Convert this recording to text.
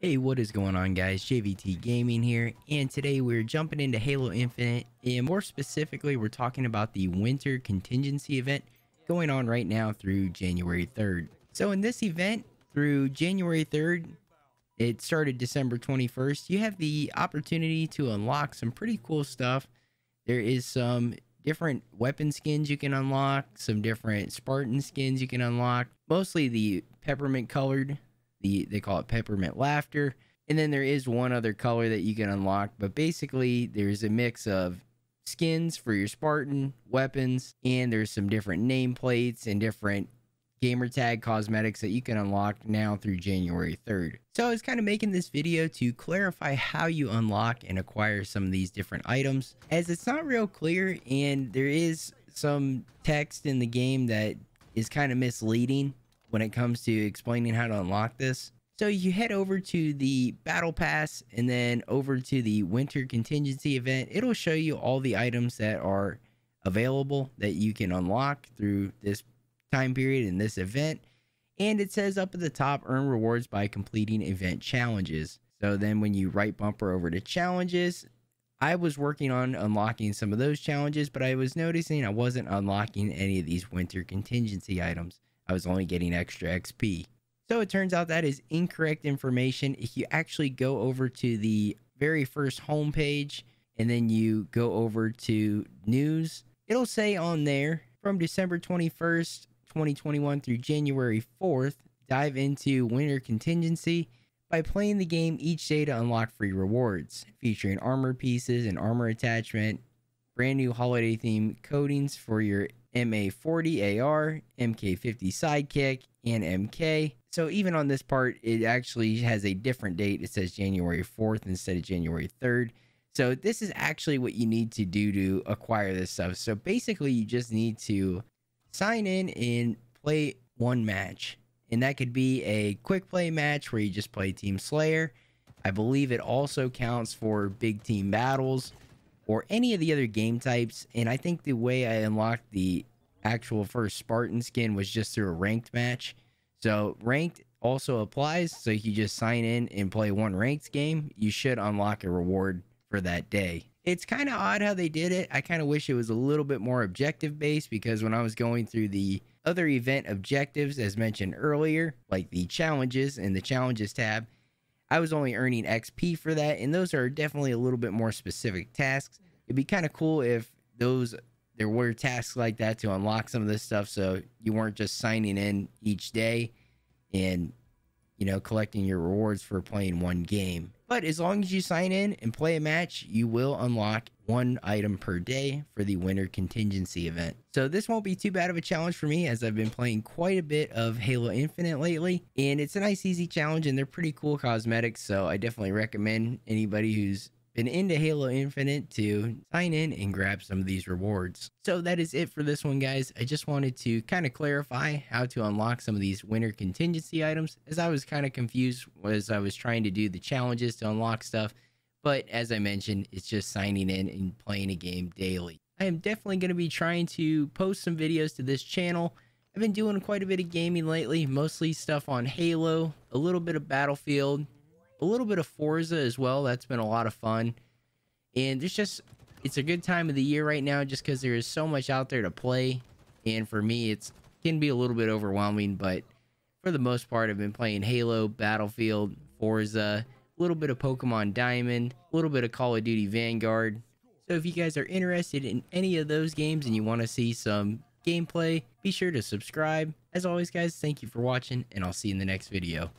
Hey, what is going on guys? JVT Gaming here, and today we're jumping into Halo Infinite, and more specifically, we're talking about the Winter Contingency event going on right now through January 3rd. So in this event, through January 3rd, it started December 21st, you have the opportunity to unlock some pretty cool stuff. There is some different weapon skins you can unlock, some different Spartan skins you can unlock, mostly the peppermint colored the they call it peppermint laughter. And then there is one other color that you can unlock, but basically there's a mix of skins for your Spartan weapons, and there's some different nameplates and different gamertag cosmetics that you can unlock now through January 3rd. So I was kind of making this video to clarify how you unlock and acquire some of these different items as it's not real clear and there is some text in the game that is kind of misleading when it comes to explaining how to unlock this. So you head over to the battle pass and then over to the winter contingency event. It'll show you all the items that are available that you can unlock through this time period and this event. And it says up at the top, earn rewards by completing event challenges. So then when you right bumper over to challenges, I was working on unlocking some of those challenges, but I was noticing I wasn't unlocking any of these winter contingency items. I was only getting extra XP. So it turns out that is incorrect information. If you actually go over to the very first homepage and then you go over to news, it'll say on there from December 21st, 2021 through January 4th, dive into winter contingency by playing the game each day to unlock free rewards featuring armor pieces and armor attachment, brand new holiday theme coatings for your MA40AR, MK50 Sidekick, and MK. So even on this part, it actually has a different date. It says January 4th instead of January 3rd. So this is actually what you need to do to acquire this stuff. So basically, you just need to sign in and play one match. And that could be a quick play match where you just play Team Slayer. I believe it also counts for big team battles or any of the other game types. And I think the way I unlocked the actual first Spartan skin was just through a ranked match. So ranked also applies. So if you just sign in and play one ranked game, you should unlock a reward for that day. It's kind of odd how they did it. I kind of wish it was a little bit more objective based because when I was going through the other event objectives, as mentioned earlier, like the challenges and the challenges tab, I was only earning XP for that, and those are definitely a little bit more specific tasks. It'd be kind of cool if those there were tasks like that to unlock some of this stuff, so you weren't just signing in each day and you know collecting your rewards for playing one game. But as long as you sign in and play a match, you will unlock one item per day for the winter contingency event. So this won't be too bad of a challenge for me as I've been playing quite a bit of Halo Infinite lately and it's a nice easy challenge and they're pretty cool cosmetics so I definitely recommend anybody who's been into Halo Infinite to sign in and grab some of these rewards. So that is it for this one, guys. I just wanted to kind of clarify how to unlock some of these winter contingency items as I was kind of confused as I was trying to do the challenges to unlock stuff. But as I mentioned, it's just signing in and playing a game daily. I am definitely going to be trying to post some videos to this channel. I've been doing quite a bit of gaming lately, mostly stuff on Halo, a little bit of Battlefield, a little bit of Forza as well. That's been a lot of fun. And it's just, it's a good time of the year right now just because there is so much out there to play. And for me, it's can be a little bit overwhelming, but for the most part, I've been playing Halo, Battlefield, Forza, a little bit of Pokemon Diamond, a little bit of Call of Duty Vanguard. So if you guys are interested in any of those games and you want to see some gameplay, be sure to subscribe. As always, guys, thank you for watching, and I'll see you in the next video.